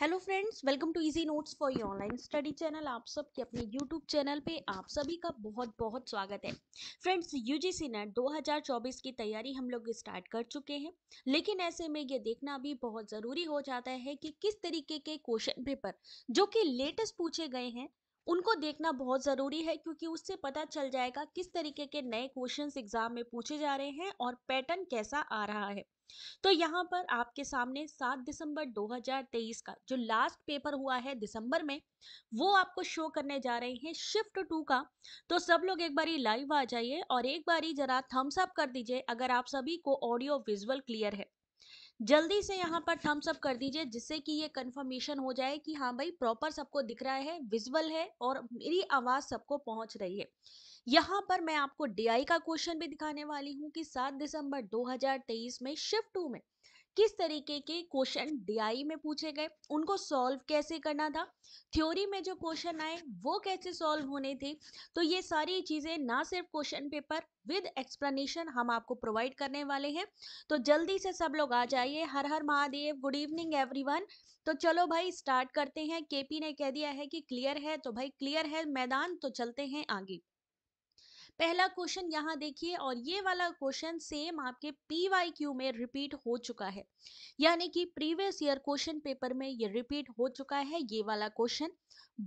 Hello friends welcome to easy notes for your online study channel आप के अपने YouTube channel पे आप सभी का बहुत बहुत स्वागत है फ्रेंड्स यूजीसी नेट 2024 की तैयारी हम लोग स्टार्ट कर चुके हैं लेकिन ऐसे में ये देखना भी बहुत ज़रूरी हो जाता है कि किस तरीके के क्वेश्चन पेपर जो कि लेटेस्ट पूछे गए हैं उनको देखना बहुत ज़रूरी है क्योंकि उससे पता चल जाएगा किस तरीके के नए क्वेश्चंस एग्ज़ाम में पूछे जा रहे हैं और पैटर्न कैसा आ रहा है तो यहाँ पर आपके सामने 7 दिसंबर 2023 का जो लास्ट पेपर हुआ है दिसंबर में वो आपको शो करने जा रहे हैं शिफ्ट टू का तो सब लोग एक बारी लाइव आ जाइए और एक बारी जरा थम्स अप कर दीजिए अगर आप सभी को ऑडियो विजुअल क्लियर है जल्दी से यहाँ पर थम्स अप कर दीजिए जिससे कि ये कंफर्मेशन हो जाए कि हाँ भाई प्रॉपर सबको दिख रहा है विजुअल है और मेरी आवाज़ सबको पहुँच रही है यहाँ पर मैं आपको डीआई का क्वेश्चन भी दिखाने वाली हूँ कि 7 दिसंबर 2023 में शिफ्ट टू में किस तरीके के क्वेश्चन डीआई e में पूछे गए उनको सॉल्व कैसे करना था थ्योरी में जो क्वेश्चन आए वो कैसे सॉल्व होने थे तो ये सारी चीज़ें ना सिर्फ क्वेश्चन पेपर विद एक्सप्लेनेशन हम आपको प्रोवाइड करने वाले हैं तो जल्दी से सब लोग आ जाइए हर हर महादेव गुड इवनिंग एवरीवन तो चलो भाई स्टार्ट करते हैं केपी ने कह दिया है कि क्लियर है तो भाई क्लियर है मैदान तो चलते हैं आगे पहला क्वेश्चन यहाँ देखिए और ये वाला क्वेश्चन सेम आपके पी में रिपीट हो चुका है यानी कि प्रीवियस ईयर क्वेश्चन पेपर में ये रिपीट हो चुका है ये वाला क्वेश्चन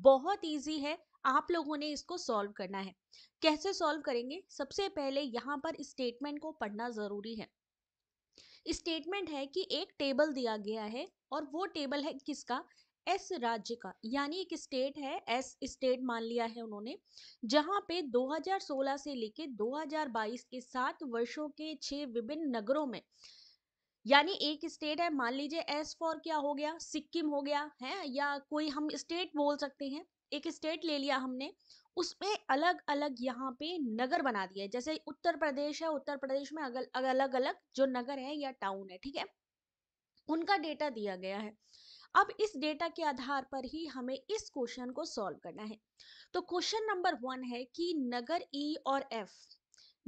बहुत ईजी है आप लोगों ने इसको सॉल्व करना है कैसे सॉल्व करेंगे सबसे पहले यहाँ पर स्टेटमेंट को पढ़ना ज़रूरी है स्टेटमेंट है कि एक टेबल दिया गया है और वो टेबल है किसका एस राज्य का यानी एक स्टेट है एस स्टेट मान लिया है उन्होंने जहां पे 2016 से लेके 2022 के सात वर्षों के छह विभिन्न नगरों में यानी एक स्टेट है मान लीजिए एस फॉर क्या हो गया सिक्किम हो गया है या कोई हम स्टेट बोल सकते हैं एक स्टेट ले लिया हमने उसमें अलग अलग यहाँ पे नगर बना दिया है जैसे उत्तर प्रदेश है उत्तर प्रदेश में अलग अलग अलग जो नगर है या टाउन है ठीक है उनका डेटा दिया गया है अब इस डेटा के आधार पर ही हमें इस क्वेश्चन को सॉल्व करना है तो क्वेश्चन नंबर वन है कि नगर ई e और एफ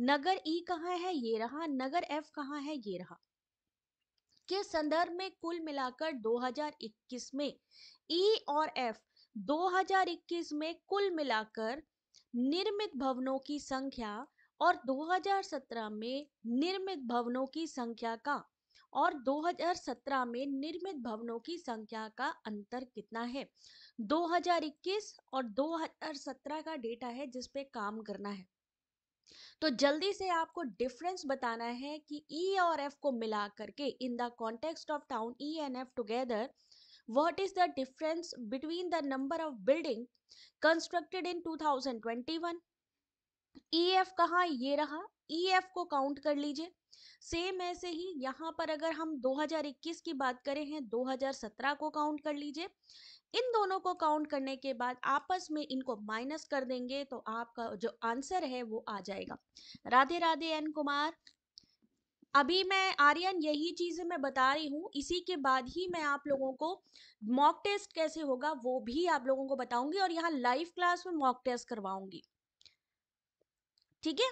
नगर ई e कहाँ है ये रहा नगर एफ कहाँ है ये रहा के संदर्भ में कुल मिलाकर 2021 में ई e और एफ 2021 में कुल मिलाकर निर्मित भवनों की संख्या और 2017 में निर्मित भवनों की संख्या का और 2017 में निर्मित भवनों की संख्या का अंतर कितना है 2021 और 2017 का डेटा है जिस पे काम करना है तो जल्दी से आपको डिफरेंस बताना है कि ई e और एफ को मिला करके in the context of town E and F together what is the difference between the number of building constructed in 2021 F कहा ये रहा ई e एफ को काउंट कर लीजिए सेम ऐसे ही यहाँ पर अगर हम 2021 की बात करें हैं 2017 को काउंट कर लीजिए इन दोनों को काउंट करने के बाद आपस में इनको माइनस कर देंगे तो आपका जो आंसर है वो आ जाएगा राधे राधे एन कुमार अभी मैं आर्यन यही चीज़ें मैं बता रही हूँ इसी के बाद ही मैं आप लोगों को मॉक टेस्ट कैसे होगा वो भी आप लोगों को बताऊंगी और यहाँ लाइव क्लास में मॉक टेस्ट करवाऊंगी ठीक है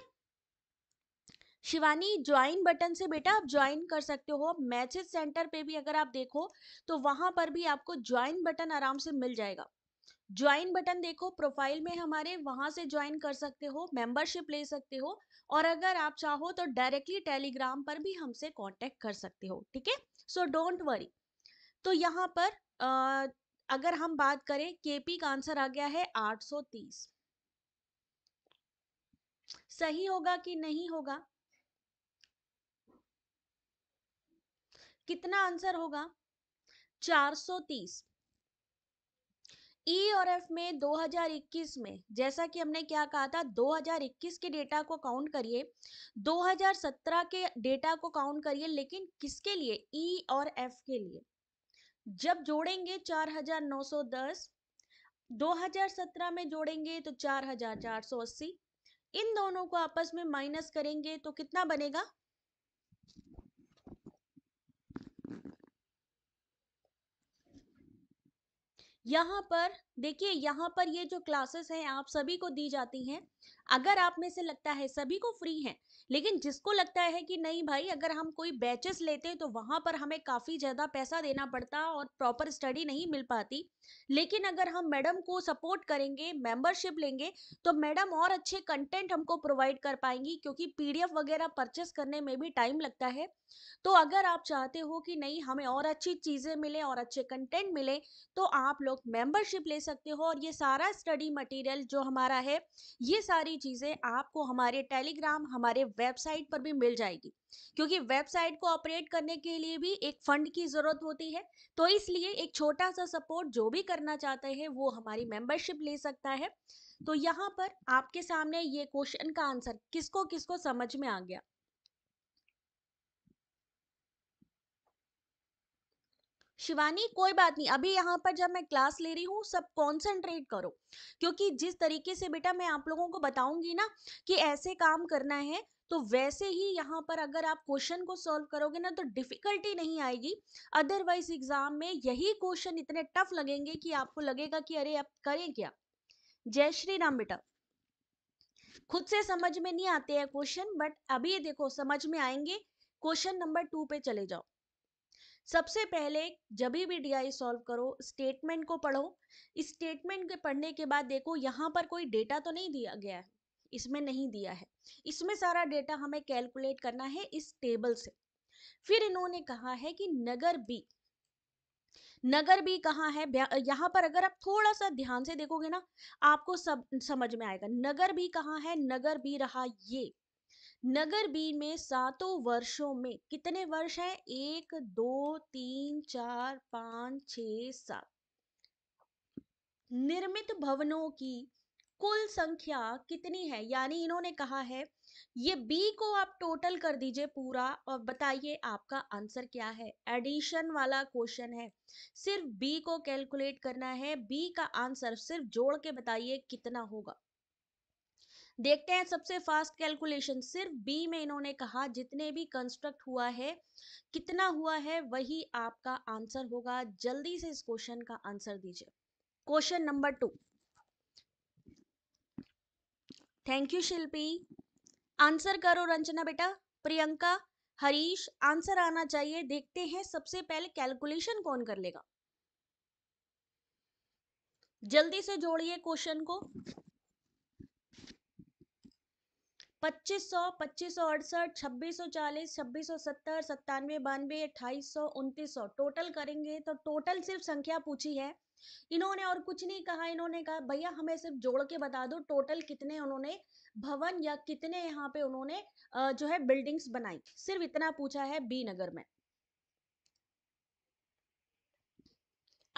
शिवानी ज्वाइन बटन से बेटा आप ज्वाइन कर सकते हो मैसेज सेंटर पे भी अगर आप देखो तो वहां पर भी आपको ज्वाइन बटन आराम से मिल जाएगा ज्वाइन बटन देखो प्रोफाइल में हमारे वहां से ज्वाइन कर सकते हो मेंबरशिप ले सकते हो और अगर आप चाहो तो डायरेक्टली टेलीग्राम पर भी हमसे कांटेक्ट कर सकते हो ठीक है सो डोंट वरी तो यहाँ पर आ, अगर हम बात करें केपी का आंसर आ गया है 830 सही होगा कि नहीं होगा कितना आंसर होगा 430 ई e और एफ में 2021 में जैसा कि हमने क्या कहा था 2021 के डेटा को काउंट करिए 2017 के डेटा को काउंट करिए लेकिन किसके लिए ई e और एफ के लिए जब जोड़ेंगे 4910 2017 में जोड़ेंगे तो 4480 इन दोनों को आपस में माइनस करेंगे तो कितना बनेगा यहाँ पर देखिए यहाँ पर ये जो क्लासेस हैं आप सभी को दी जाती हैं अगर आप में से लगता है सभी को फ्री हैं लेकिन जिसको लगता है कि नहीं भाई अगर हम कोई बैचेस लेते हैं तो वहाँ पर हमें काफ़ी ज़्यादा पैसा देना पड़ता और प्रॉपर स्टडी नहीं मिल पाती लेकिन अगर हम मैडम को सपोर्ट करेंगे मेंबरशिप लेंगे तो मैडम और अच्छे कंटेंट हमको प्रोवाइड कर पाएंगी क्योंकि पीडीएफ वगैरह परचेस करने में भी टाइम लगता है तो अगर आप चाहते हो कि नहीं हमें और अच्छी चीज़ें मिले और अच्छे कंटेंट मिले तो आप लोग मेंबरशिप ले सकते हो और ये सारा स्टडी मटेरियल जो हमारा है ये सारी चीज़ें आपको हमारे टेलीग्राम हमारे वेबसाइट पर भी मिल जाएगी क्योंकि वेबसाइट को ऑपरेट करने के लिए भी एक फंड की ज़रूरत होती है तो इसलिए एक छोटा सा सपोर्ट जो भी करना चाहते हैं वो हमारी मेंबरशिप ले सकता है तो यहाँ पर आपके सामने ये क्वेश्चन का आंसर किसको किसको समझ में आ गया शिवानी कोई बात नहीं अभी यहाँ पर जब मैं क्लास ले रही हूँ सब कॉन्सेंट्रेट करो क्योंकि जिस तरीके से बेटा मैं आप लोगों को बताऊंगी ना कि ऐसे काम करना है तो वैसे ही यहाँ पर अगर आप क्वेश्चन को सॉल्व करोगे ना तो डिफिकल्टी नहीं आएगी अदरवाइज एग्जाम में यही क्वेश्चन इतने टफ लगेंगे कि आपको लगेगा कि अरे आप करें क्या जय श्री राम बेटा खुद से समझ में नहीं आते हैं क्वेश्चन बट अभी देखो समझ में आएंगे क्वेश्चन नंबर टू पे चले जाओ सबसे पहले जब भी डी सॉल्व करो स्टेटमेंट को पढ़ो इस स्टेटमेंट के पढ़ने के बाद देखो यहाँ पर कोई डेटा तो नहीं दिया गया है इसमें नहीं दिया है इसमें सारा डेटा हमें कैलकुलेट करना है इस टेबल से फिर इन्होंने कहा है कि नगर बी नगर बी कहा है यहाँ पर अगर आप थोड़ा सा ध्यान से देखोगे ना आपको सब समझ में आएगा नगर भी कहाँ है नगर भी रहा ये नगर बी में सातों वर्षों में कितने वर्ष हैं एक दो तीन चार पाँच छ सात निर्मित भवनों की कुल संख्या कितनी है यानी इन्होंने कहा है ये बी को आप टोटल कर दीजिए पूरा और बताइए आपका आंसर क्या है एडिशन वाला क्वेश्चन है सिर्फ बी को कैलकुलेट करना है बी का आंसर सिर्फ जोड़ के बताइए कितना होगा देखते हैं सबसे फास्ट कैलकुलेशन सिर्फ बी में इन्होंने कहा जितने भी कंस्ट्रक्ट हुआ है कितना हुआ है वही आपका आंसर होगा जल्दी से इस क्वेश्चन का आंसर दीजिए question number two thank you Shilpi answer करो रंजना बेटा प्रियंका हरीश आंसर आना चाहिए देखते हैं सबसे पहले कैलकुलेशन कौन कर लेगा जल्दी से जोड़िए क्वेश्चन को पच्चीस सौ पच्चीस सौ अड़सठ छब्बीस सौ चालीस छब्बीस सौ सत्तर सत्तानवे बानवे अट्ठाईस सौ उनतीस सौ टोटल करेंगे तो टोटल सिर्फ संख्या पूछी है इन्होंने और कुछ नहीं कहा इन्होंने कहा भैया हमें सिर्फ जोड़ के बता दो टोटल कितने उन्होंने भवन या कितने यहाँ पे उन्होंने जो है बिल्डिंग्स बनाई सिर्फ इतना पूछा है बी नगर में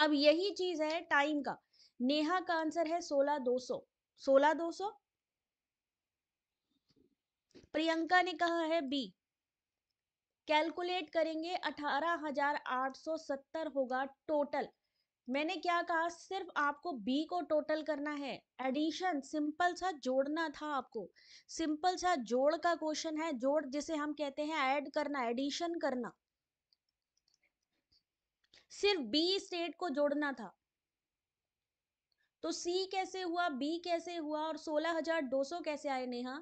अब यही चीज है टाइम का नेहा का आंसर है सोलह दो सौ सोलह दो सौ प्रियंका ने कहा है बी कैलकुलेट करेंगे अठारह हजार आठ सौ सत्तर होगा टोटल मैंने क्या कहा सिर्फ आपको बी को टोटल करना है एडिशन सिंपल सा जोड़ना था आपको सिंपल सा जोड़ का क्वेश्चन है जोड़ जिसे हम कहते हैं ऐड करना एडिशन करना सिर्फ बी स्टेट को जोड़ना था तो सी कैसे हुआ बी कैसे हुआ और सोलह हजार दो सौ कैसे आए नेहा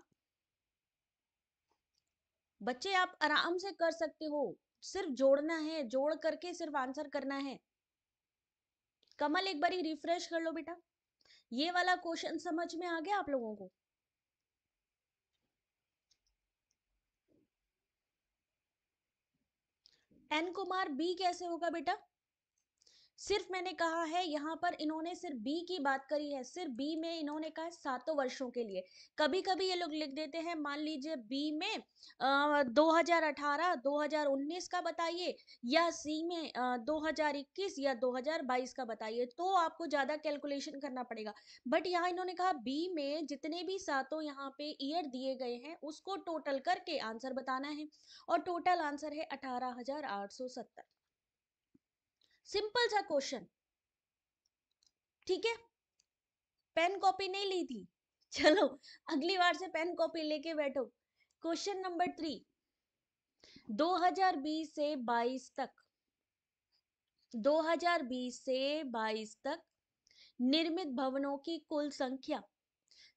बच्चे आप आराम से कर सकते हो सिर्फ जोड़ना है जोड़ करके सिर्फ आंसर करना है कमल एक बारी रिफ्रेश कर लो बेटा ये वाला क्वेश्चन समझ में आ गया आप लोगों को एन कुमार बी कैसे होगा बेटा सिर्फ मैंने कहा है यहाँ पर इन्होंने सिर्फ बी की बात करी है सिर्फ बी में इन्होंने कहा सातों वर्षों के लिए कभी कभी ये लोग लिख देते हैं मान लीजिए बी में आ, 2018 2019 का बताइए या सी में आ, 2021 या 2022 का बताइए तो आपको ज़्यादा कैलकुलेशन करना पड़ेगा बट यहाँ इन्होंने कहा बी में जितने भी सातों यहाँ पे ईयर दिए गए हैं उसको टोटल करके आंसर बताना है और टोटल आंसर है अठारह सिंपल सा क्वेश्चन ठीक है पेन कॉपी नहीं ली थी चलो अगली बार से पेन कॉपी लेके बैठो क्वेश्चन नंबर थ्री 2020 से 22 तक 2020 से 22 तक निर्मित भवनों की कुल संख्या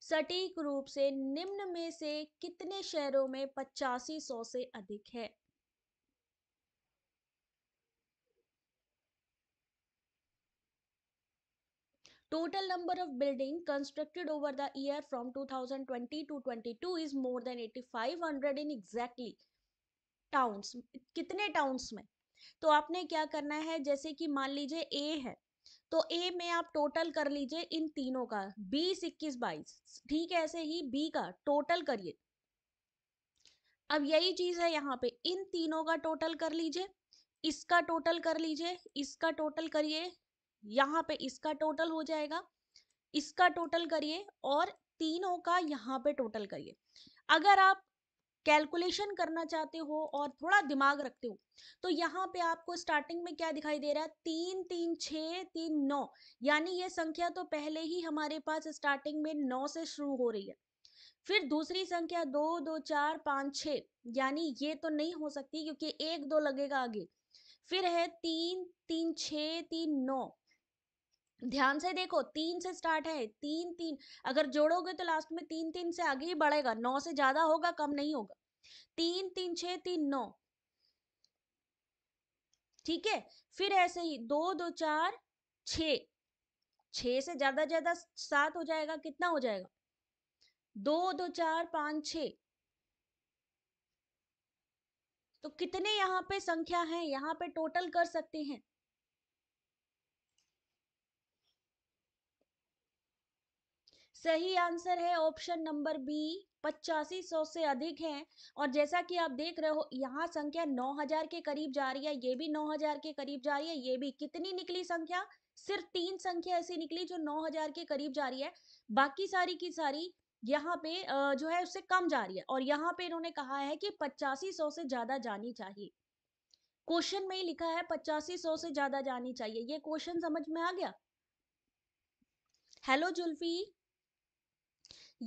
सटीक रूप से निम्न में से कितने शहरों में पचासी सौ से अधिक है total number of building constructed over the year from 2020 to 22 is more than 8500 in exactly towns कितने टाउन्स में तो आपने क्या करना है जैसे कि मान लीजिए ए है तो ए में आप टोटल कर लीजिए इन तीनों का बीस इक्कीस बाईस ठीक है ऐसे ही बी का टोटल करिए अब यही चीज है यहाँ पे इन तीनों का टोटल कर लीजिए इसका टोटल कर लीजिए इसका टोटल करिए यहाँ पे इसका टोटल हो जाएगा इसका टोटल करिए और तीनों का यहाँ पे टोटल करिए अगर आप कैलकुलेशन करना चाहते हो और थोड़ा दिमाग रखते हो तो यहाँ पे आपको स्टार्टिंग में क्या दिखाई दे रहा है तीन तीन छ तीन नौ यानी ये संख्या तो पहले ही हमारे पास स्टार्टिंग में नौ से शुरू हो रही है फिर दूसरी संख्या दो दो चार पाँच छ यानी ये तो नहीं हो सकती क्योंकि एक दो लगेगा आगे फिर है तीन तीन छ तीन नौ ध्यान से देखो तीन से स्टार्ट है तीन तीन अगर जोड़ोगे तो लास्ट में तीन तीन से आगे ही बढ़ेगा नौ से ज्यादा होगा कम नहीं होगा तीन तीन छ तीन नौ ठीक है फिर ऐसे ही दो दो चार छ छ से ज्यादा ज्यादा सात हो जाएगा कितना हो जाएगा दो दो चार पांच छ तो कितने यहाँ पे संख्या है यहाँ पे टोटल कर सकते हैं सही आंसर है ऑप्शन नंबर बी पचासी सौ से अधिक हैं और जैसा कि आप देख रहे हो यहाँ संख्या नौ हजार के करीब जा रही है ये भी नौ हजार के करीब जा रही है ये भी कितनी निकली संख्या सिर्फ तीन संख्या ऐसी निकली जो नौ हजार के करीब जा रही है बाकी सारी की सारी यहाँ पे जो है उससे कम जा रही है और यहाँ पे इन्होंने कहा है कि पचासी सौ से ज्यादा जानी चाहिए क्वेश्चन में ही लिखा है पचासी सौ से ज्यादा जानी चाहिए ये क्वेश्चन समझ में आ गया हेलो जुल्फी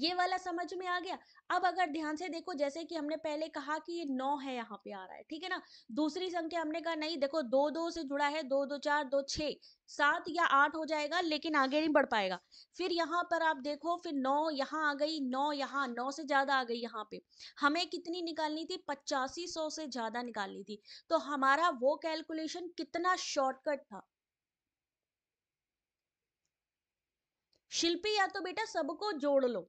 ये वाला समझ में आ गया अब अगर ध्यान से देखो जैसे कि हमने पहले कहा कि ये नौ है यहाँ पे आ रहा है ठीक है ना दूसरी संख्या हमने कहा नहीं देखो दो दो से जुड़ा है दो दो चार दो छ सात या आठ हो जाएगा लेकिन आगे नहीं बढ़ पाएगा फिर यहाँ पर आप देखो फिर नौ यहाँ आ गई नौ यहाँ नौ से ज्यादा आ गई यहाँ पे हमें कितनी निकालनी थी पचासी सौ से ज्यादा निकालनी थी तो हमारा वो कैलकुलेशन कितना शॉर्टकट था शिल्पी या तो बेटा सबको जोड़ लो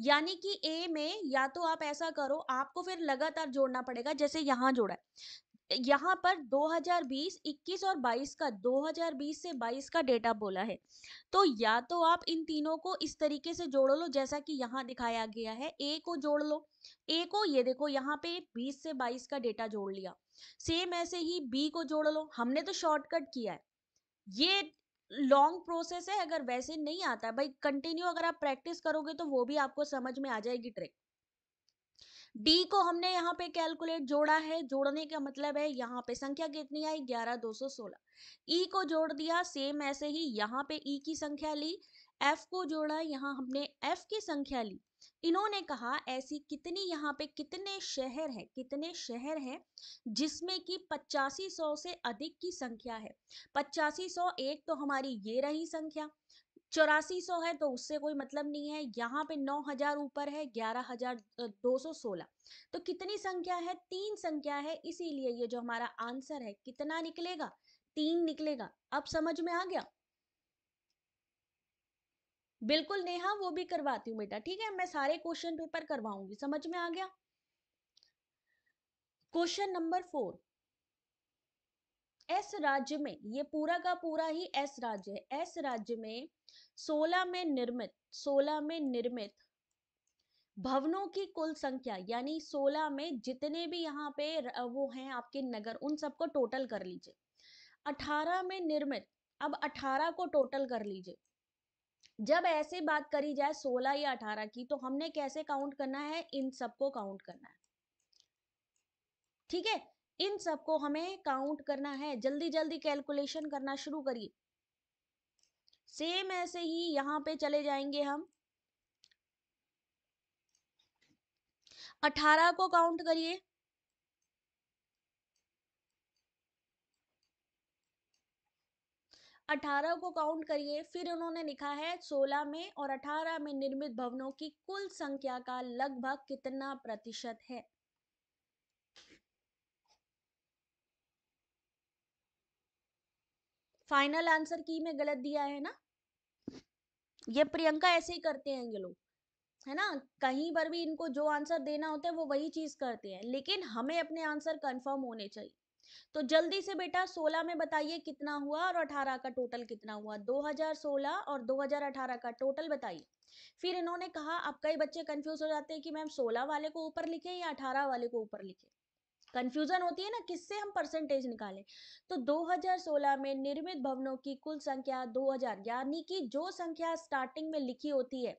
यानी कि ए में या तो आप ऐसा करो आपको फिर लगातार जोड़ना पड़ेगा जैसे यहाँ जोड़ा है यहाँ पर 2020, 21 और 22 का 2020 से 22 का डेटा बोला है तो या तो आप इन तीनों को इस तरीके से जोड़ लो जैसा कि यहाँ दिखाया गया है ए को जोड़ लो ए को ये देखो यहाँ पे 20 से 22 का डेटा जोड़ लिया सेम ऐसे ही बी को जोड़ लो हमने तो शॉर्टकट किया है ये लॉन्ग प्रोसेस है अगर वैसे नहीं आता है भाई कंटिन्यू अगर आप प्रैक्टिस करोगे तो वो भी आपको समझ में आ जाएगी ट्रिक डी को हमने यहाँ पे कैलकुलेट जोड़ा है जोड़ने का मतलब है यहाँ पे संख्या कितनी आई ग्यारह दो सौ सोलह ई को जोड़ दिया सेम ऐसे ही यहाँ पे ई e की संख्या ली एफ को जोड़ा यहाँ हमने एफ की संख्या ली इन्होंने कहा ऐसी कितनी यहाँ पे कितने शहर हैं कितने शहर हैं जिसमें कि पचासी सौ से अधिक की संख्या है पचासी सौ एक तो हमारी ये रही संख्या चौरासी सौ है तो उससे कोई मतलब नहीं है यहाँ पे नौ हजार ऊपर है ग्यारह हजार दो सौ सोलह तो कितनी संख्या है तीन संख्या है इसीलिए ये जो हमारा आंसर है कितना निकलेगा तीन निकलेगा अब समझ में आ गया बिल्कुल नेहा वो भी करवाती हूँ बेटा ठीक है मैं सारे क्वेश्चन पेपर करवाऊंगी समझ में आ गया क्वेश्चन नंबर फोर एस राज्य में ये पूरा का पूरा ही एस राज्य है एस राज्य में सोलह में निर्मित सोलह में निर्मित भवनों की कुल संख्या यानी सोलह में जितने भी यहाँ पे वो हैं आपके नगर उन सबको टोटल कर लीजिए अठारह में निर्मित अब अठारह को टोटल कर लीजिए जब ऐसे बात करी जाए 16 या 18 की तो हमने कैसे काउंट करना है इन सबको काउंट करना है ठीक है इन सबको हमें काउंट करना है जल्दी जल्दी कैलकुलेशन करना शुरू करिए सेम ऐसे ही यहां पे चले जाएंगे हम 18 को काउंट करिए अठारह को काउंट करिए फिर उन्होंने लिखा है सोलह में और अठारह में निर्मित भवनों की कुल संख्या का लगभग कितना प्रतिशत है फाइनल आंसर की में गलत दिया है ना ये प्रियंका ऐसे ही करते हैं ये लोग है ना कहीं पर भी इनको जो आंसर देना होता है वो वही चीज करते हैं लेकिन हमें अपने आंसर कंफर्म होने चाहिए तो जल्दी से बेटा 16 में बताइए कितना हुआ और 18 का टोटल कितना हुआ 2016 और 2018 का टोटल बताइए फिर इन्होंने कहा अब कई बच्चे कंफ्यूज हो जाते हैं कि मैम 16 वाले को ऊपर लिखे या 18 वाले को ऊपर लिखे कंफ्यूजन होती है ना किससे हम परसेंटेज निकालें तो 2016 में निर्मित भवनों की कुल संख्या 2000 यानी कि जो संख्या स्टार्टिंग में लिखी होती है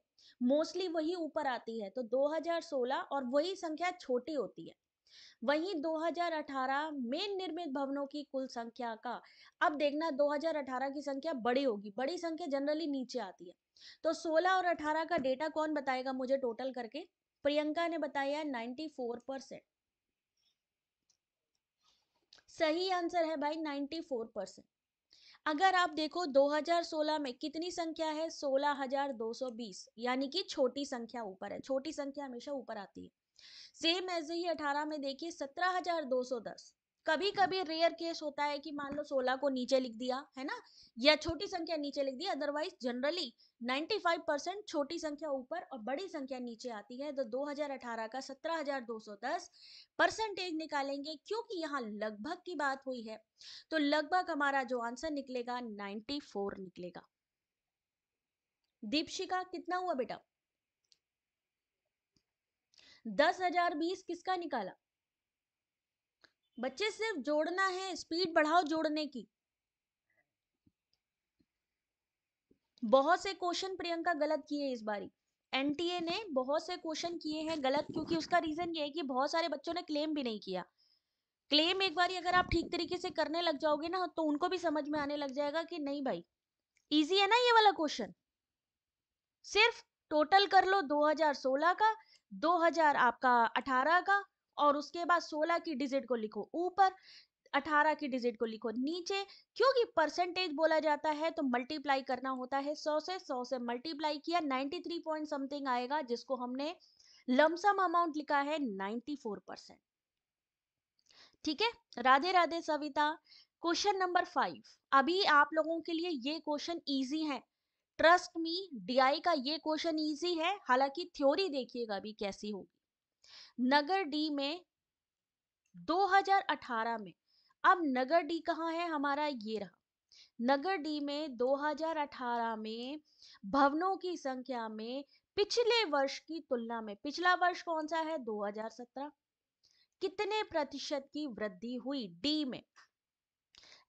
मोस्टली वही ऊपर आती है तो 2016 और वही संख्या छोटी होती है वहीं 2018 में निर्मित भवनों की कुल संख्या का अब देखना 2018 की संख्या बड़ी होगी बड़ी संख्या जनरली नीचे आती है तो 16 और 18 का डेटा कौन बताएगा मुझे टोटल करके प्रियंका ने बताया फोर परसेंट सही आंसर है भाई नाइन्टी फोर परसेंट अगर आप देखो 2016 में कितनी संख्या है 16,220 यानी कि छोटी संख्या ऊपर है छोटी संख्या हमेशा ऊपर आती है सेम ऐसे ही अठारह में देखिए सत्रह हजार दो सौ दस कभी कभी रेयर केस होता है कि मान लो 16 को नीचे लिख दिया है ना या छोटी संख्या नीचे लिख दी अदरवाइज जनरली 95 परसेंट छोटी संख्या ऊपर और बड़ी संख्या नीचे आती है तो 2018 का 17,210 परसेंटेज निकालेंगे क्योंकि यहाँ लगभग की बात हुई है तो लगभग हमारा जो आंसर निकलेगा नाइन्टी निकलेगा दीपशिका कितना हुआ बेटा दस हजार बीस किसका निकाला बच्चे सिर्फ जोड़ना है स्पीड बढ़ाओ जोड़ने की बहुत से क्वेश्चन प्रियंका गलत किए इस बारी एनटीए ने बहुत से क्वेश्चन किए हैं गलत क्योंकि उसका रीजन ये है कि बहुत सारे बच्चों ने क्लेम भी नहीं किया क्लेम एक बार अगर आप ठीक तरीके से करने लग जाओगे ना तो उनको भी समझ में आने लग जाएगा कि नहीं भाई इजी है ना ये वाला क्वेश्चन सिर्फ टोटल कर लो 2016 का 2000 आपका 18 का और उसके बाद 16 की डिजिट को लिखो ऊपर 18 की डिजिट को लिखो नीचे क्योंकि परसेंटेज बोला जाता है तो मल्टीप्लाई करना होता है 100 से 100 से मल्टीप्लाई किया 93 पॉइंट समथिंग आएगा जिसको हमने लमसम अमाउंट लिखा है 94 परसेंट ठीक है Radhe Radhe Savita question number five अभी आप लोगों के लिए ये क्वेश्चन इजी है ट्रस्ट मी डी का ये क्वेश्चन इजी है हालांकि थ्योरी देखिएगा अभी कैसी होगी नगर डी में 2018 में अब नगर डी कहाँ है हमारा ये रहा नगर डी में 2018 में भवनों की संख्या में पिछले वर्ष की तुलना में पिछला वर्ष कौन सा है 2017 कितने प्रतिशत की वृद्धि हुई डी में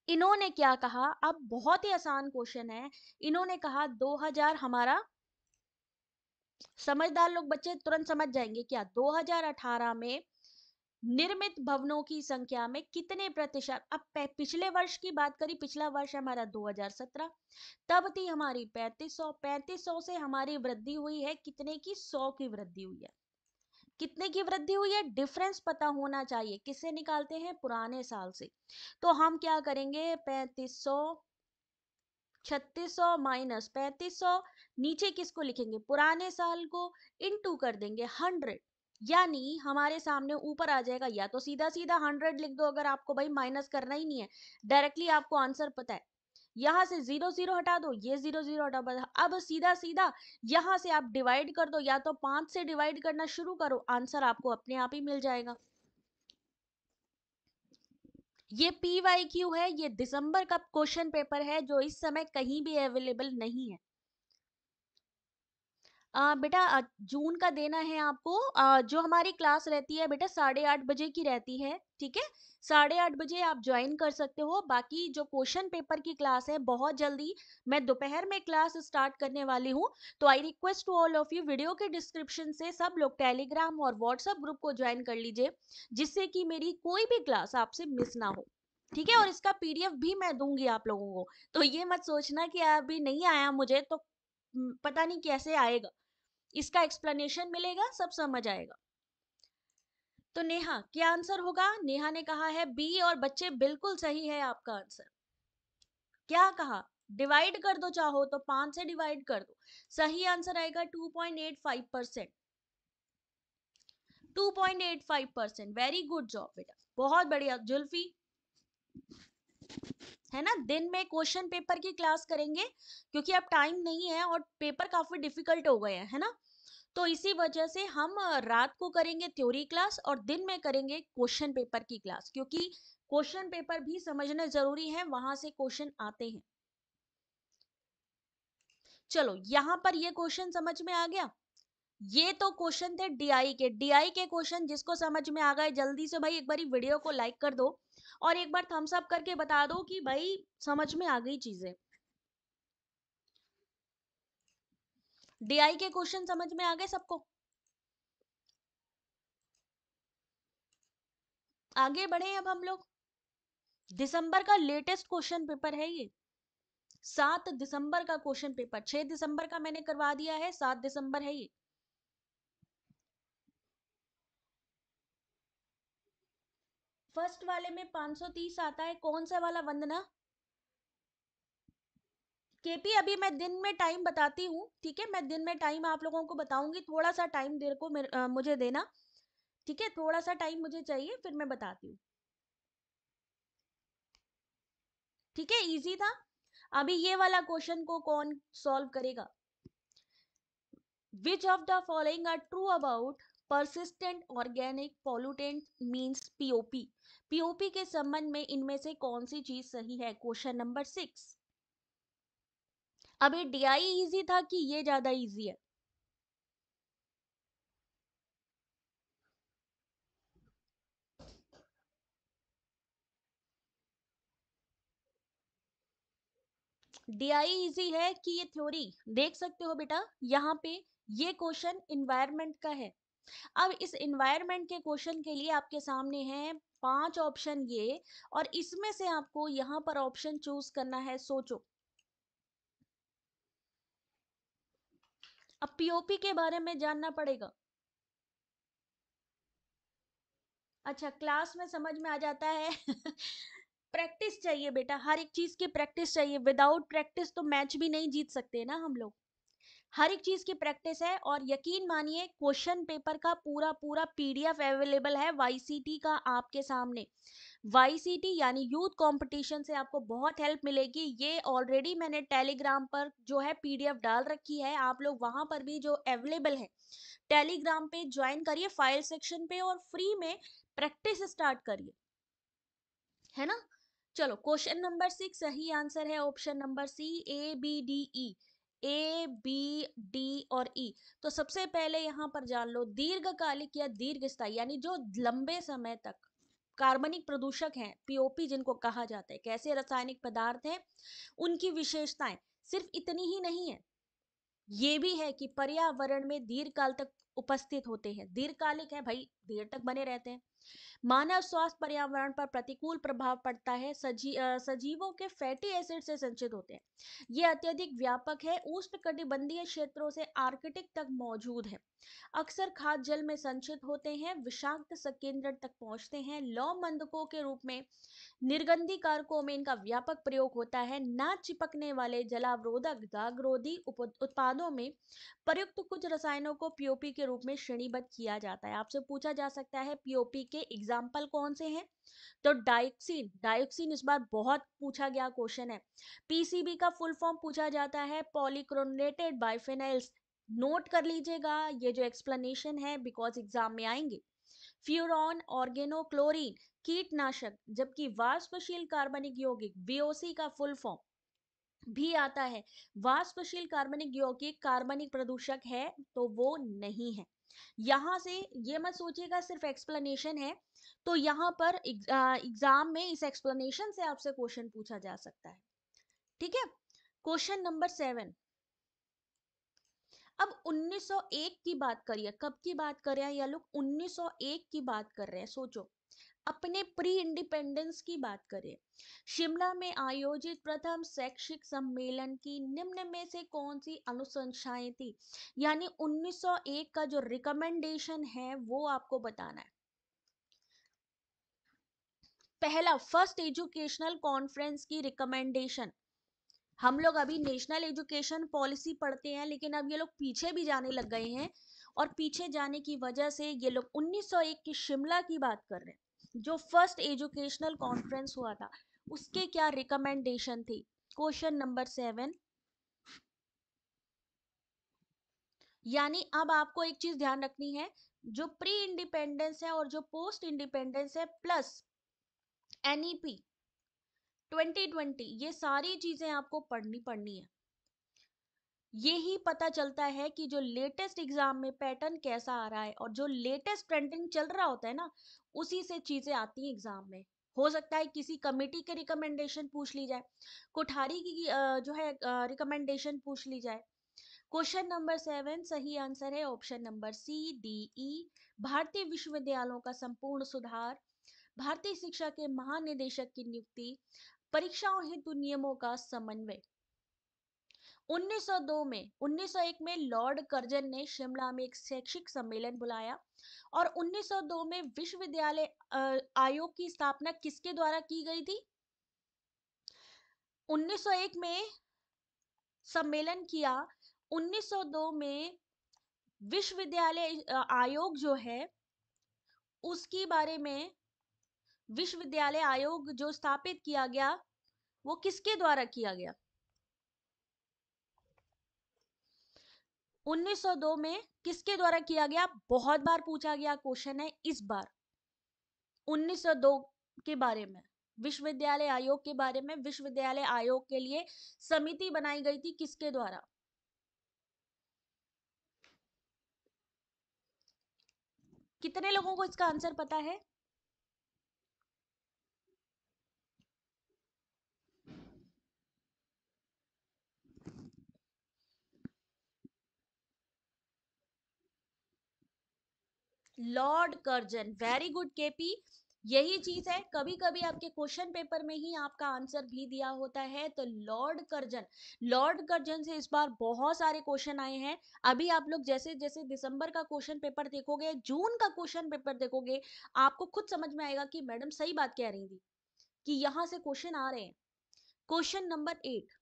इन्होंने क्या कहा अब बहुत ही आसान क्वेश्चन है इन्होंने कहा 2000 हमारा समझदार लोग बच्चे तुरंत समझ जाएंगे क्या 2018 में निर्मित भवनों की संख्या में कितने प्रतिशत अब पिछले वर्ष की बात करी पिछला वर्ष हमारा 2017 तब थी हमारी 3500 3500 से हमारी वृद्धि हुई है कितने की 100 की वृद्धि हुई है कितने की वृद्धि हुई है डिफरेंस पता होना चाहिए किससे निकालते हैं पुराने साल से तो हम क्या करेंगे पैंतीस सौ छत्तीस सौ माइनस पैंतीस सौ नीचे किसको लिखेंगे पुराने साल को इनटू कर देंगे हंड्रेड यानी हमारे सामने ऊपर आ जाएगा या तो सीधा सीधा हंड्रेड लिख दो अगर आपको भाई माइनस करना ही नहीं है डायरेक्टली आपको आंसर पता है यहाँ से जीरो जीरो हटा दो ये जीरो जीरो हटा दो अब सीधा सीधा यहाँ से आप डिवाइड कर दो या तो पांच से डिवाइड करना शुरू करो आंसर आपको अपने आप ही मिल जाएगा ये पी वाई क्यू है ये दिसंबर का क्वेश्चन पेपर है जो इस समय कहीं भी अवेलेबल नहीं है आ, बेटा जून का देना है आपको आ, जो हमारी क्लास रहती है बेटा साढ़े आठ बजे की रहती है ठीक है साढ़े आठ बजे आप ज्वाइन कर सकते हो बाकी जो क्वेश्चन पेपर की क्लास है बहुत जल्दी मैं दोपहर में क्लास स्टार्ट करने वाली हूँ तो I request to all of you video के डिस्क्रिप्शन से सब लोग टेलीग्राम और व्हाट्सएप ग्रुप को ज्वाइन कर लीजिए जिससे कि मेरी कोई भी क्लास आपसे मिस ना हो ठीक है और इसका पीडीएफ भी मैं दूंगी आप लोगों को तो ये मत सोचना कि अभी नहीं आया मुझे तो पता नहीं कैसे आएगा इसका एक्सप्लेनेशन मिलेगा सब समझ आएगा तो नेहा क्या आंसर होगा नेहा ने कहा है बी और बच्चे बिल्कुल सही है आपका आंसर क्या कहा डिवाइड कर दो चाहो तो पांच से डिवाइड कर दो सही आंसर आएगा 2.85 percent 2.85 percent very good job बेटा बहुत बढ़िया जुल्फी है ना दिन में क्वेश्चन पेपर की क्लास करेंगे क्योंकि अब टाइम नहीं है और पेपर काफी डिफिकल्ट हो गए है ना तो इसी वजह से हम रात को करेंगे थ्योरी क्लास और दिन में करेंगे क्वेश्चन पेपर की क्लास क्योंकि क्वेश्चन पेपर भी समझना जरूरी है वहां से क्वेश्चन आते हैं चलो यहाँ पर ये क्वेश्चन समझ में आ गया ये तो क्वेश्चन थे डीआई के डीआई के क्वेश्चन जिसको समझ में आ गए जल्दी से भाई एक बारी वीडियो को लाइक कर दो और एक बार थम्स अप करके बता दो कि भाई समझ में आ गई चीजें डीआई के क्वेश्चन समझ में आ गए सबको आगे बढ़े अब हम लोग दिसंबर का लेटेस्ट क्वेश्चन पेपर है ये सात दिसंबर का क्वेश्चन पेपर छह दिसंबर का मैंने करवा दिया है सात दिसंबर है ये फर्स्ट वाले में 530 आता है कौन सा वाला वंदना केपी अभी मैं दिन में टाइम बताती हूँ ठीक है मैं दिन में टाइम आप लोगों को बताऊंगी थोड़ा सा टाइम देर को मेरे, आ, मुझे देना ठीक है थोड़ा सा टाइम मुझे चाहिए फिर मैं बताती हूँ ठीक है इजी था अभी ये वाला क्वेश्चन को कौन सॉल्व करेगा which of the following are true about persistent organic pollutant means POP POP के संबंध में इनमें से कौन सी चीज सही है क्वेश्चन नंबर सिक्स अभी डीआई इजी था कि ये ज्यादा इजी है डीआई इजी है कि ये थ्योरी देख सकते हो बेटा यहाँ पे ये क्वेश्चन इन्वायरमेंट का है अब इस इन्वायरमेंट के क्वेश्चन के लिए आपके सामने है पांच ऑप्शन ये और इसमें से आपको यहाँ पर ऑप्शन चूज करना है सोचो अब पीओपी के बारे में जानना पड़ेगा अच्छा क्लास में समझ में आ जाता है प्रैक्टिस चाहिए बेटा हर एक चीज की प्रैक्टिस चाहिए विदाउट प्रैक्टिस तो मैच भी नहीं जीत सकते ना हम लोग हर एक चीज की प्रैक्टिस है और यकीन मानिए क्वेश्चन पेपर का पूरा पूरा पीडीएफ अवेलेबल है वाईसीटी का आपके सामने वाईसीटी यानी यूथ कंपटीशन से आपको बहुत हेल्प मिलेगी ये ऑलरेडी मैंने टेलीग्राम पर जो है पीडीएफ डाल रखी है आप लोग वहां पर भी जो अवेलेबल है टेलीग्राम पे ज्वाइन करिए फाइल सेक्शन पे और फ्री में प्रैक्टिस स्टार्ट करिए है ना चलो क्वेश्चन नंबर सिक्स सही आंसर है option number C A B D E A B D और ई e. तो सबसे पहले यहाँ पर जान लो दीर्घकालिक या दीर्घ स्थायी यानी जो लंबे समय तक कार्बनिक प्रदूषक हैं पीओपी जिनको कहा जाता है कैसे रासायनिक पदार्थ हैं उनकी विशेषताएं सिर्फ इतनी ही नहीं है ये भी है कि पर्यावरण में दीर्घकाल तक उपस्थित होते हैं दीर्घकालिक है भाई देर तक बने रहते हैं मानव स्वास्थ्य पर्यावरण पर प्रतिकूल प्रभाव पड़ता है सजी आ, सजीवों के फैटी एसिड से संचित होते हैं ये अत्यधिक व्यापक है उष्णकटिबंधीय क्षेत्रों से आर्कटिक तक मौजूद है अक्सर खाद जल में संचित होते हैं विषाक्त संकेंद्रण तक पहुंचते हैं लौ मंदकों के रूप में निर्गंधी कारकों में इनका व्यापक प्रयोग होता है ना चिपकने वाले जलावरोधक दागरोधी उत्पादों में प्रयुक्त कुछ रसायनों को पीओपी के रूप में श्रेणीबद्ध किया जाता है आपसे पूछा जा सकता है पीओपी के एग्जाम एग्जाम्पल कौन से हैं तो डायोक्सिन डायोक्सिन इस बार बहुत पूछा गया क्वेश्चन है पीसीबी का फुल फॉर्म पूछा जाता है पॉलीक्रोनेटेड बाइफेनाइल्स नोट कर लीजिएगा ये जो एक्सप्लेनेशन है बिकॉज एग्जाम में आएंगे फ्यूरॉन ऑर्गेनोक्लोरीन कीटनाशक जबकि वाष्पशील कार्बनिक यौगिक वीओसी का फुल फॉर्म भी आता है वाष्पशील कार्बनिक यौगिक कार्बनिक प्रदूषक है तो वो नहीं है यहाँ से ये मत सोचिएगा सिर्फ एक्सप्लेनेशन है तो यहाँ पर एग्जाम में इस एक्सप्लेनेशन से आपसे क्वेश्चन पूछा जा सकता है ठीक है क्वेश्चन नंबर सेवन अब 1901 की बात करिए कब की बात कर रहे हैं या लोग 1901 की बात कर रहे हैं सोचो अपने प्री इंडिपेंडेंस की बात करें शिमला में आयोजित प्रथम शैक्षिक सम्मेलन की निम्न में से कौन सी अनुशंसाएं थी यानी 1901 का जो रिकमेंडेशन है वो आपको बताना है पहला फर्स्ट एजुकेशनल कॉन्फ्रेंस की रिकमेंडेशन हम लोग अभी नेशनल एजुकेशन पॉलिसी पढ़ते हैं लेकिन अब ये लोग पीछे भी जाने लग गए हैं और पीछे जाने की वजह से ये लोग 1901 की शिमला की बात कर रहे हैं जो फर्स्ट एजुकेशनल कॉन्फ्रेंस हुआ था उसके क्या रिकमेंडेशन थी क्वेश्चन नंबर सेवन यानी अब आपको एक चीज ध्यान रखनी है जो प्री इंडिपेंडेंस है और जो पोस्ट इंडिपेंडेंस है प्लस एनईपी 2020 ये सारी चीजें आपको पढ़नी पड़नी है ये ही पता चलता है कि जो लेटेस्ट एग्जाम में पैटर्न कैसा आ रहा है और जो लेटेस्ट ट्रेंडिंग चल रहा होता है ना उसी से चीजें आती हैं एग्जाम में हो सकता है किसी कमेटी के रिकमेंडेशन पूछ ली जाए कोठारी की जो है रिकमेंडेशन पूछ ली जाए क्वेश्चन नंबर सेवन सही आंसर है option number C D E भारतीय विश्वविद्यालयों का संपूर्ण सुधार भारतीय शिक्षा के महानिदेशक की नियुक्ति परीक्षाओं हेतु नियमों का समन्वय 1902 में 1901 में लॉर्ड कर्जन ने शिमला में एक शैक्षिक सम्मेलन बुलाया और 1902 में विश्वविद्यालय आयोग की स्थापना किसके द्वारा की गई थी 1901 में सम्मेलन किया 1902 में विश्वविद्यालय आयोग जो है उसके बारे में विश्वविद्यालय आयोग जो स्थापित किया गया वो किसके द्वारा किया गया 1902 में किसके द्वारा किया गया बहुत बार पूछा गया क्वेश्चन है इस बार 1902 के बारे में विश्वविद्यालय आयोग के बारे में विश्वविद्यालय आयोग के लिए समिति बनाई गई थी किसके द्वारा कितने लोगों को इसका आंसर पता है Lord Curzon very good KP यही चीज है कभी कभी आपके क्वेश्चन पेपर में ही आपका आंसर भी दिया होता है तो लॉर्ड कर्जन लॉर्ड कर्जन से इस बार बहुत सारे क्वेश्चन आए हैं अभी आप लोग जैसे जैसे दिसंबर का क्वेश्चन पेपर देखोगे जून का क्वेश्चन पेपर देखोगे आपको खुद समझ में आएगा कि मैडम सही बात कह रही थी कि यहां से क्वेश्चन आ रहे हैं क्वेश्चन नंबर एट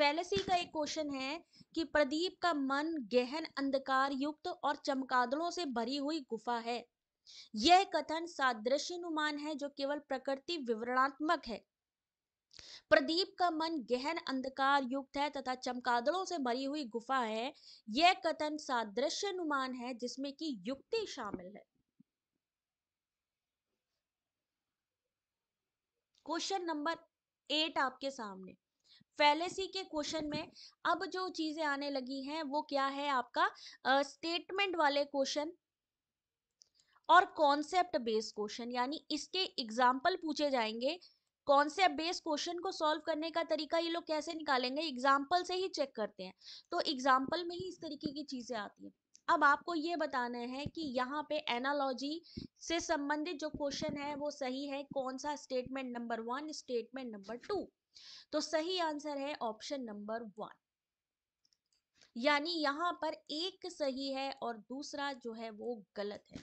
फैलसी का एक क्वेश्चन है कि प्रदीप का मन गहन अंधकार युक्त और चमकादड़ों से भरी हुई गुफा है यह कथन सादृश्य अनुमान है जो केवल प्रकृति विवरणात्मक है प्रदीप का मन गहन अंधकार युक्त है तथा चमकादड़ों से भरी हुई गुफा है यह कथन सादृश्य अनुमान है जिसमें कि युक्ति शामिल है क्वेश्चन नंबर एट आपके सामने फैलेसी के क्वेश्चन में अब जो चीज़ें आने लगी हैं वो क्या है आपका स्टेटमेंट uh, वाले क्वेश्चन और कॉन्सेप्ट बेस्ड क्वेश्चन यानी इसके एग्जाम्पल पूछे जाएंगे कॉन्सेप्ट बेस्ड क्वेश्चन को सॉल्व करने का तरीका ये लोग कैसे निकालेंगे एग्जाम्पल से ही चेक करते हैं तो एग्जाम्पल में ही इस तरीके की चीज़ें आती हैं अब आपको ये बताना है कि यहाँ पे एनालॉजी से संबंधित जो क्वेश्चन है वो सही है कौन सा statement number one statement number two तो सही आंसर है ऑप्शन नंबर वन यानी यहाँ पर एक सही है और दूसरा जो है वो गलत है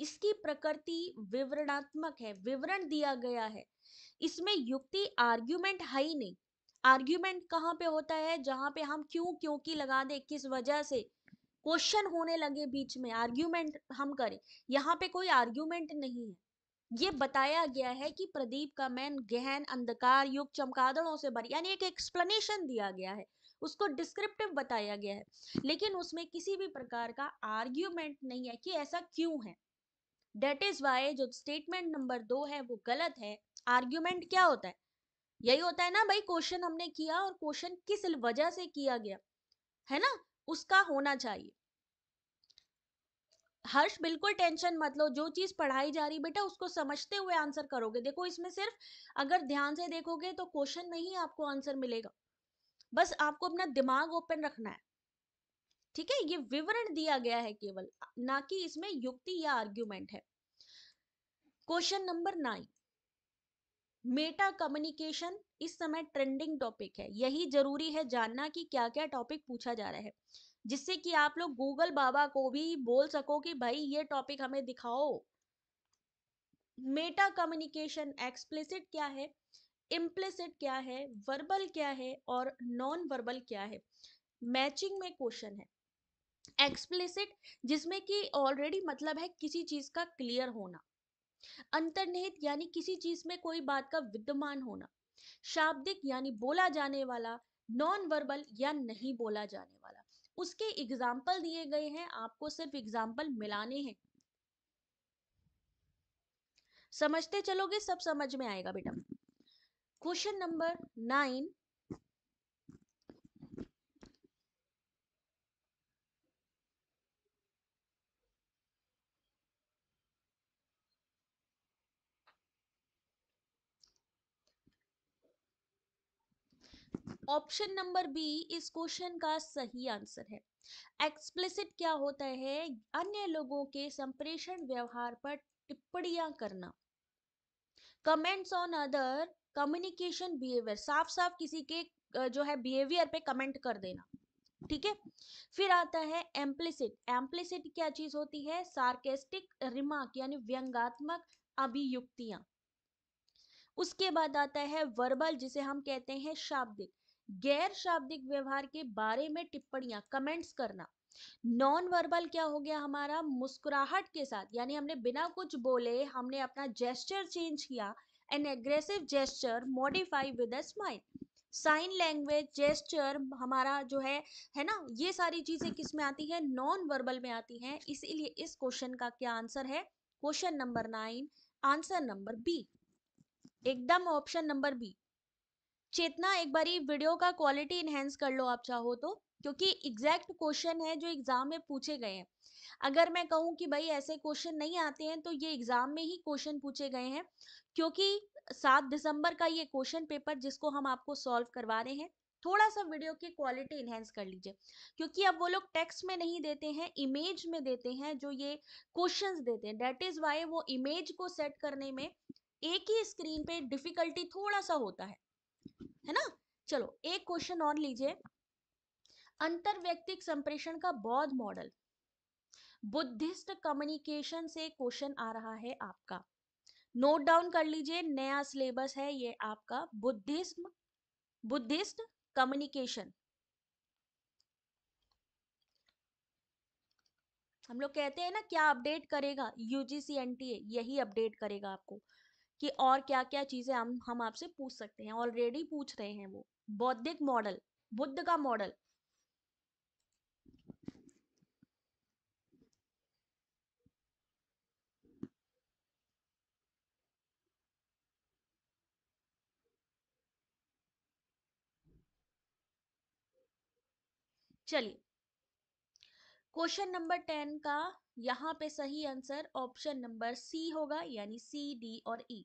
इसकी प्रकृति विवरणात्मक है विवरण दिया गया है इसमें युक्ति आर्ग्यूमेंट है ही नहीं आर्ग्यूमेंट कहां पे होता है जहां पे हम क्यों क्योंकि लगा दे किस वजह से क्वेश्चन होने लगे बीच में आर्ग्यूमेंट हम करें यहाँ पे कोई आर्ग्यूमेंट नहीं है ये बताया गया है कि प्रदीप का मैन गहन अंधकार युग चमकादड़ों से भर यानी एक एक्सप्लेनेशन दिया गया है उसको डिस्क्रिप्टिव बताया गया है लेकिन उसमें किसी भी प्रकार का आर्ग्यूमेंट नहीं है कि ऐसा क्यों है डेट इज वाई जो स्टेटमेंट नंबर दो है वो गलत है आर्ग्यूमेंट क्या होता है यही होता है ना भाई क्वेश्चन हमने किया और क्वेश्चन किस वजह से किया गया है ना उसका होना चाहिए हर्ष बिल्कुल टेंशन मत लो जो चीज़ पढ़ाई जा रही बेटा उसको समझते हुए आंसर करोगे देखो इसमें सिर्फ अगर ध्यान से देखोगे तो क्वेश्चन में ही आपको आंसर मिलेगा बस आपको अपना दिमाग ओपन रखना है ठीक है ये विवरण दिया गया है केवल ना कि इसमें युक्ति या आर्ग्यूमेंट है question number nine meta communication इस समय ट्रेंडिंग टॉपिक है यही जरूरी है जानना कि क्या क्या टॉपिक पूछा जा रहा है जिससे कि आप लोग गूगल बाबा को भी बोल सको कि भाई ये टॉपिक हमें दिखाओ मेटा कम्युनिकेशन एक्सप्लिसिट क्या है इम्प्लिसिट क्या है वर्बल क्या है और नॉन वर्बल क्या है मैचिंग में क्वेश्चन है एक्सप्लिसिट जिसमें कि ऑलरेडी मतलब है किसी चीज का क्लियर होना अंतर्निहित यानी किसी चीज में कोई बात का विद्यमान होना शाब्दिक यानी बोला जाने वाला नॉन वर्बल या नहीं बोला जाने वाला उसके एग्जाम्पल दिए गए हैं आपको सिर्फ एग्जाम्पल मिलाने हैं समझते चलोगे सब समझ में आएगा बेटा question number nine option number B इस क्वेश्चन का सही आंसर है एक्सप्लिसिट क्या होता है अन्य लोगों के संप्रेषण व्यवहार पर टिप्पणियां करना comments on other communication behaviour साफ साफ किसी के जो है बिहेवियर पे कमेंट कर देना ठीक है फिर आता है एम्प्लिसिट एम्प्लिसिट क्या चीज होती है सार्केस्टिक रिमार्क यानी व्यंगात्मक अभियुक्तियां उसके बाद आता है वर्बल जिसे हम कहते हैं शाब्दिक गैर शाब्दिक व्यवहार के बारे में टिप्पणियां कमेंट्स करना नॉन वर्बल क्या हो गया हमारा मुस्कुराहट के साथ यानी हमने बिना कुछ बोले हमने अपना जेस्चर चेंज किया an aggressive gesture modify with a smile sign language gesture हमारा जो है है ना ये सारी चीज़ें किस में आती है नॉन वर्बल में आती हैं इसीलिए इस क्वेश्चन का क्या आंसर है question number nine answer number B एकदम ऑप्शन नंबर बी चेतना एक बारी वीडियो का क्वालिटी इन्हेंस कर लो आप चाहो तो क्योंकि एग्जैक्ट क्वेश्चन है जो एग्जाम में पूछे गए हैं अगर मैं कहूँ कि भाई ऐसे क्वेश्चन नहीं आते हैं तो ये एग्जाम में ही क्वेश्चन पूछे गए हैं क्योंकि सात दिसंबर का ये क्वेश्चन पेपर जिसको हम आपको सॉल्व करवा रहे हैं थोड़ा सा वीडियो की क्वालिटी इन्हेंस कर लीजिए क्योंकि अब वो लोग टेक्स्ट में नहीं देते हैं इमेज में देते हैं जो ये क्वेश्चंस देते हैं डेट इज वाई वो इमेज को सेट करने में एक ही स्क्रीन पे डिफिकल्टी थोड़ा सा होता है है ना चलो एक क्वेश्चन और लीजिए व्यक्तिक संप्रेषण का बौद्ध मॉडल बुद्धिस्ट कम्युनिकेशन से क्वेश्चन आ रहा है आपका नोट डाउन कर लीजिए नया सिलेबस है ये आपका बुद्धिस्म बुद्धिस्ट कम्युनिकेशन हम लोग कहते हैं ना क्या अपडेट करेगा यूजीसी एनटीए यही अपडेट करेगा आपको कि और क्या क्या चीज़ें हम हम आपसे पूछ सकते हैं ऑलरेडी पूछ रहे हैं वो बौद्धिक मॉडल बुद्ध का मॉडल चलिए क्वेश्चन नंबर टेन का यहाँ पे सही आंसर ऑप्शन नंबर सी होगा यानी सी डी और E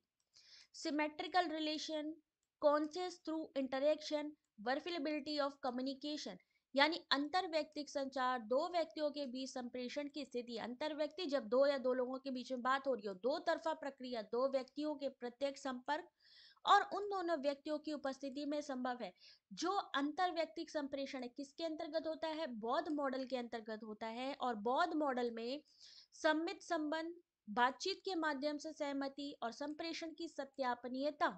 symmetrical relation conscious through interaction verifiability of communication यानी अंतर व्यक्तिक संचार दो व्यक्तियों के बीच संप्रेषण की स्थिति अंतर व्यक्ति जब दो या दो लोगों के बीच में बात हो रही हो दो तरफा प्रक्रिया दो व्यक्तियों के प्रत्येक संपर्क और उन दोनों व्यक्तियों की उपस्थिति में संभव है जो अंतर्व्यक्तिक संप्रेषण है किसके अंतर्गत होता है बौद्ध मॉडल के अंतर्गत होता है और बौद्ध मॉडल में सम्मित संबंध बातचीत के माध्यम से सहमति और संप्रेषण की सत्यापनीयता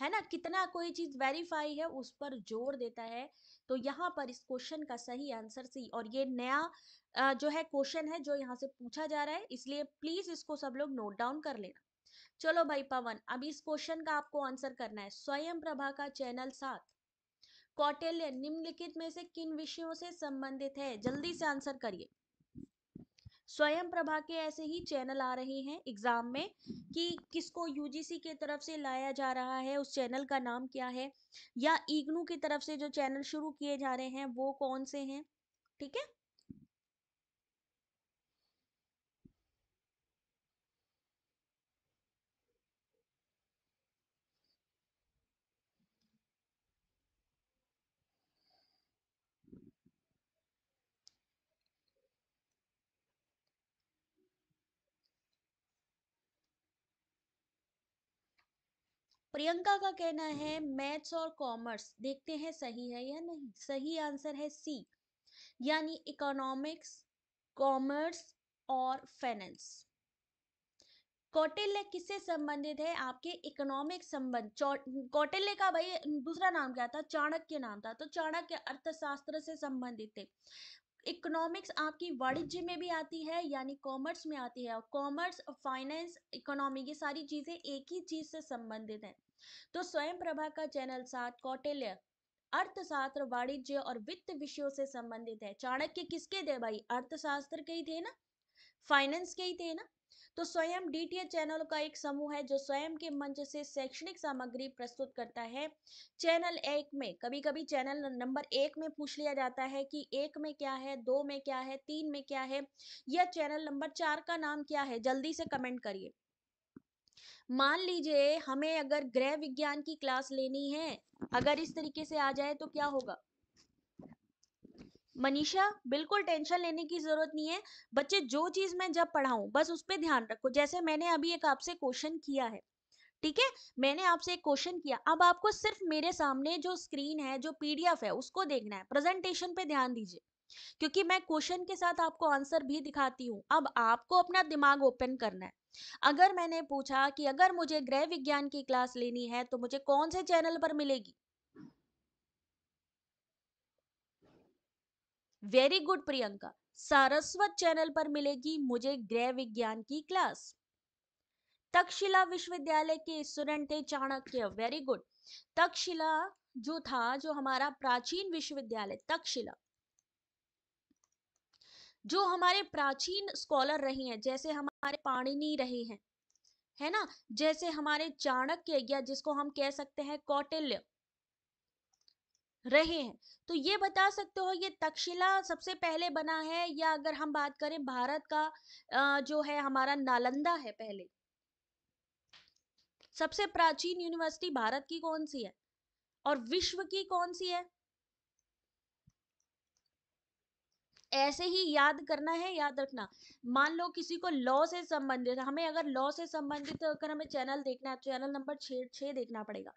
है ना कितना कोई चीज वेरीफाई है उस पर जोर देता है तो यहाँ पर इस क्वेश्चन का सही आंसर सी और ये नया जो है क्वेश्चन है जो यहाँ से पूछा जा रहा है इसलिए प्लीज इसको सब लोग नोट डाउन कर लेना चलो भाई पवन अब इस क्वेश्चन का आपको आंसर करना है स्वयं प्रभा का चैनल सात कौटिल्य निम्नलिखित में से किन विषयों से संबंधित है जल्दी से आंसर करिए स्वयं प्रभा के ऐसे ही चैनल आ रहे हैं एग्जाम में कि किसको यूजीसी के तरफ से लाया जा रहा है उस चैनल का नाम क्या है या इग्नू की तरफ से जो चैनल शुरू किए जा रहे हैं वो कौन से हैं ठीक है प्रियंका का कहना है मैथ्स और कॉमर्स देखते हैं सही है या नहीं सही आंसर है सी यानी इकोनॉमिक्स कॉमर्स और फाइनेंस कौटिल्य किससे संबंधित है आपके इकोनॉमिक संबंध कौटिल्य का भाई दूसरा नाम क्या था चाणक्य नाम था तो चाणक्य अर्थशास्त्र से संबंधित थे इकोनॉमिक्स आपकी वाणिज्य में भी आती है यानी कॉमर्स में आती है कॉमर्स फाइनेंस इकोनॉमी ये सारी चीज़ें एक ही चीज़ से संबंधित हैं तो स्वयं प्रभा का चैनल सात कौटिल्य अर्थशास्त्र वाणिज्य और वित्त विषयों से संबंधित है चाणक्य किसके थे भाई अर्थशास्त्र के ही थे ना फाइनेंस के ही थे ना तो स्वयं डीटीएच चैनल का एक समूह है जो स्वयं के मंच से शैक्षणिक सामग्री प्रस्तुत करता है चैनल एक में कभी कभी चैनल नंबर एक में पूछ लिया जाता है कि एक में क्या है दो में क्या है तीन में क्या है या चैनल नंबर चार का नाम क्या है जल्दी से कमेंट करिए मान लीजिए हमें अगर गृह विज्ञान की क्लास लेनी है अगर इस तरीके से आ जाए तो क्या होगा मनीषा बिल्कुल टेंशन लेने की जरूरत नहीं है बच्चे जो चीज मैं जब पढ़ाऊं बस उस पर ध्यान रखो जैसे मैंने अभी एक आपसे क्वेश्चन किया है ठीक है मैंने आपसे एक क्वेश्चन किया अब आपको सिर्फ मेरे सामने जो स्क्रीन है जो पीडीएफ है उसको देखना है प्रेजेंटेशन पे ध्यान दीजिए क्योंकि मैं क्वेश्चन के साथ आपको आंसर भी दिखाती हूँ अब आपको अपना दिमाग ओपन करना है अगर मैंने पूछा कि अगर मुझे ग्रह विज्ञान की क्लास लेनी है तो मुझे कौन से चैनल पर मिलेगी very good Priyanka Saraswat channel पर मिलेगी मुझे ग्रह विज्ञान की क्लास तक्षशिला विश्वविद्यालय के स्टूडेंट थे चाणक्य वेरी गुड तक्षशिला जो था जो हमारा प्राचीन विश्वविद्यालय तक्षशिला जो हमारे प्राचीन स्कॉलर रहे हैं जैसे हमारे पाणिनी रहे हैं है ना जैसे हमारे चाणक्य या जिसको हम कह सकते हैं कौटिल्य रहे हैं तो ये बता सकते हो ये तक्षशिला सबसे पहले बना है या अगर हम बात करें भारत का जो है हमारा नालंदा है पहले सबसे प्राचीन यूनिवर्सिटी भारत की कौन सी है और विश्व की कौन सी है ऐसे ही याद करना है याद रखना मान लो किसी को लॉ से संबंधित हमें अगर लॉ से संबंधित अगर हमें चैनल देखना है तो चैनल नंबर छः छः देखना पड़ेगा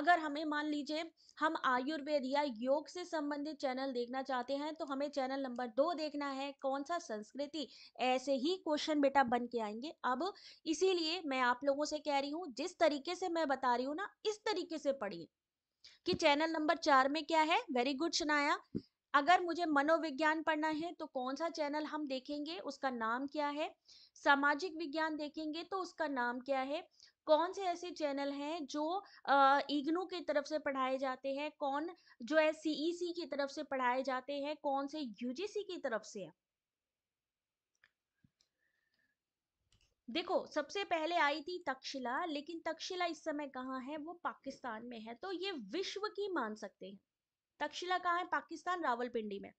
अगर हमें मान लीजिए हम आयुर्वेद या योग से संबंधित चैनल देखना चाहते हैं तो हमें चैनल नंबर दो देखना है कौन सा संस्कृति ऐसे ही क्वेश्चन बेटा बन के आएंगे अब इसीलिए मैं आप लोगों से कह रही हूँ जिस तरीके से मैं बता रही हूँ ना इस तरीके से पढ़िए कि चैनल नंबर चार में क्या है वेरी गुड सुनाया अगर मुझे मनोविज्ञान पढ़ना है तो कौन सा चैनल हम देखेंगे उसका नाम क्या है सामाजिक विज्ञान देखेंगे तो उसका नाम क्या है कौन से ऐसे चैनल हैं जो इग्नू की तरफ से पढ़ाए जाते हैं कौन जो है सीईसी की तरफ से पढ़ाए जाते हैं कौन से यूजीसी की तरफ से है देखो सबसे पहले आई थी तक्षशिला लेकिन तक्षशिला इस समय कहाँ है वो पाकिस्तान में है तो ये विश्व की मान सकते हैं तक्षशिला कहाँ है पाकिस्तान रावलपिंडी में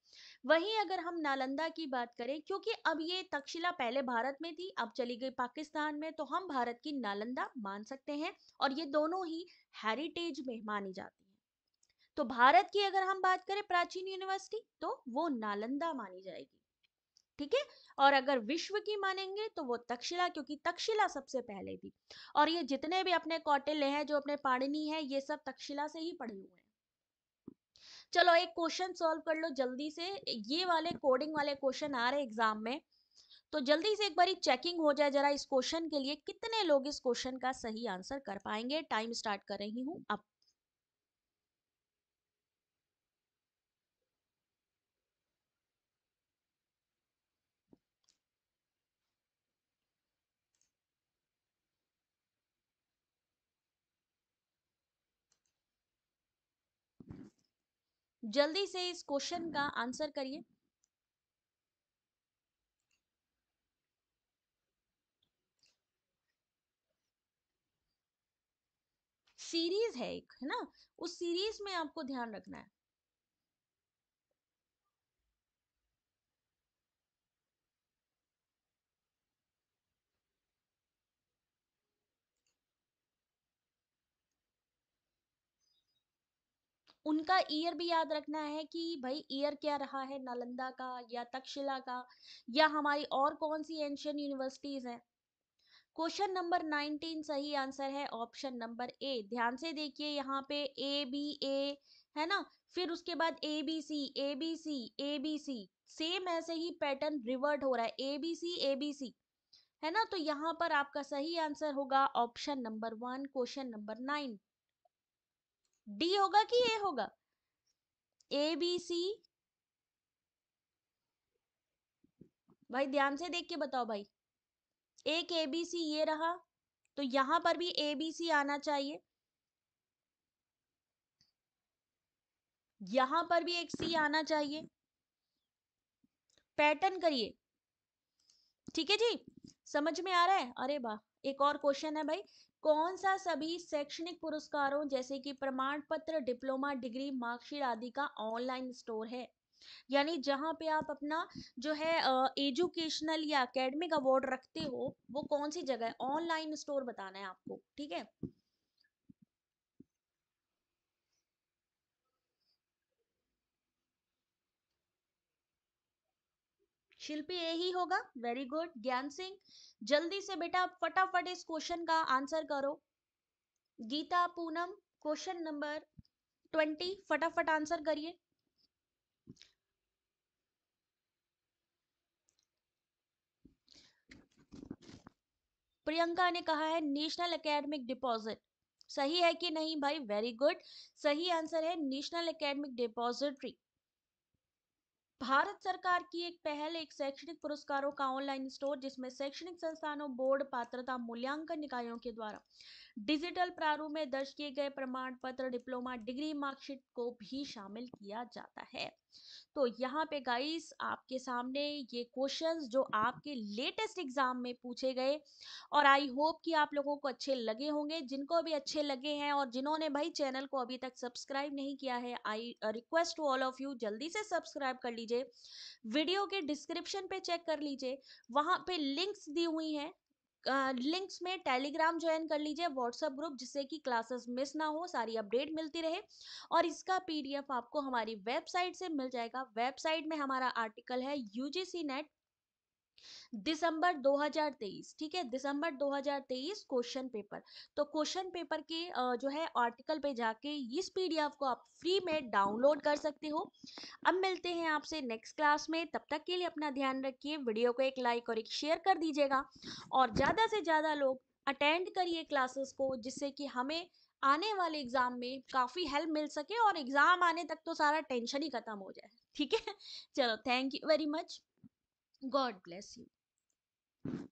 वहीं अगर हम नालंदा की बात करें क्योंकि अब ये तक्षशिला पहले भारत में थी अब चली गई पाकिस्तान में तो हम भारत की नालंदा मान सकते हैं और ये दोनों ही हेरिटेज में मानी जाती है तो भारत की अगर हम बात करें प्राचीन यूनिवर्सिटी तो वो नालंदा मानी जाएगी ठीक है और अगर विश्व की मानेंगे तो वो तक्षशिला क्योंकि तक्षशिला सबसे पहले थी और ये जितने भी अपने कौटिल्य हैं जो अपने पाणिनी है ये सब तक्षशिला से ही पढ़े हुए हैं चलो एक क्वेश्चन सॉल्व कर लो जल्दी से ये वाले कोडिंग वाले क्वेश्चन आ रहे एग्जाम में तो जल्दी से एक बार चेकिंग हो जाए जरा इस क्वेश्चन के लिए कितने लोग इस क्वेश्चन का सही आंसर कर पाएंगे टाइम स्टार्ट कर रही हूँ अब जल्दी से इस क्वेश्चन का आंसर करिए सीरीज है एक है ना उस सीरीज में आपको ध्यान रखना है उनका ईयर भी याद रखना है कि भाई ईयर क्या रहा है नालंदा का या तक्षशिला का या हमारी और कौन सी एंशियन यूनिवर्सिटीज हैं क्वेश्चन नंबर नाइनटीन सही आंसर है ऑप्शन नंबर ए ध्यान से देखिए यहाँ पे ए बी ए है ना फिर उसके बाद A B C A B C A B C same ऐसे ही पैटर्न रिवर्ट हो रहा है ए बी सी ए बी सी है ना तो यहाँ पर आपका सही आंसर होगा option number one question number nine D होगा कि ए होगा ए बी सी भाई ध्यान से देख के बताओ भाई एक ए बी सी ये रहा तो यहां पर भी ए बी सी आना चाहिए यहां पर भी एक सी आना चाहिए पैटर्न करिए ठीक है जी समझ में आ रहा है अरे वाह एक और क्वेश्चन है भाई कौन सा सभी शैक्षणिक पुरस्कारों जैसे कि प्रमाण पत्र डिप्लोमा डिग्री मार्कशीट आदि का ऑनलाइन स्टोर है यानी जहाँ पे आप अपना जो है एजुकेशनल या एकेडमिक अवार्ड रखते हो वो कौन सी जगह है ऑनलाइन स्टोर बताना है आपको ठीक है शिल्पी ही होगा वेरी गुड ज्ञान सिंह जल्दी से बेटा फटाफट इस क्वेश्चन का आंसर करो Geeta Poonam question number twenty फटाफट आंसर करिए प्रियंका ने कहा है नेशनल एकेडमिक डिपॉजिट सही है कि नहीं भाई वेरी गुड सही आंसर है नेशनल एकेडमिक डिपॉजिटरी भारत सरकार की एक पहल एक शैक्षणिक पुरस्कारों का ऑनलाइन स्टोर जिसमें शैक्षणिक संस्थानों बोर्ड पात्रता मूल्यांकन निकायों के द्वारा डिजिटल प्रारूप में दर्ज किए गए प्रमाण पत्र डिप्लोमा डिग्री मार्कशीट को भी शामिल किया जाता है तो यहाँ पे गाइस आपके सामने ये क्वेश्चंस जो आपके लेटेस्ट एग्जाम में पूछे गए और आई होप कि आप लोगों को अच्छे लगे होंगे जिनको भी अच्छे लगे हैं और जिन्होंने भाई चैनल को अभी तक सब्सक्राइब नहीं किया है I request to all of you जल्दी से सब्सक्राइब कर लीजिए लीजिए वीडियो के डिस्क्रिप्शन पे चेक कर लीजिए वहां पे लिंक्स दी हुई हैं लिंक्स में टेलीग्राम ज्वाइन कर लीजिए व्हाट्सएप ग्रुप जिससे कि क्लासेस मिस ना हो सारी अपडेट मिलती रहे और इसका पीडीएफ आपको हमारी वेबसाइट से मिल जाएगा वेबसाइट में हमारा आर्टिकल है यूजीसी नेट दिसंबर 2023 ठीक है दिसंबर 2023 क्वेश्चन पेपर तो क्वेश्चन पेपर के जो है आर्टिकल पे जाके इस पीडीएफ को आप फ्री में डाउनलोड कर सकते हो अब मिलते हैं आपसे नेक्स्ट क्लास में तब तक के लिए अपना ध्यान रखिए वीडियो को एक लाइक और एक शेयर कर दीजिएगा और ज़्यादा से ज़्यादा लोग अटेंड करिए क्लासेस को जिससे कि हमें आने वाले एग्जाम में काफ़ी हेल्प मिल सके और एग्जाम आने तक तो सारा टेंशन ही खत्म हो जाए ठीक है चलो thank you very much God bless you.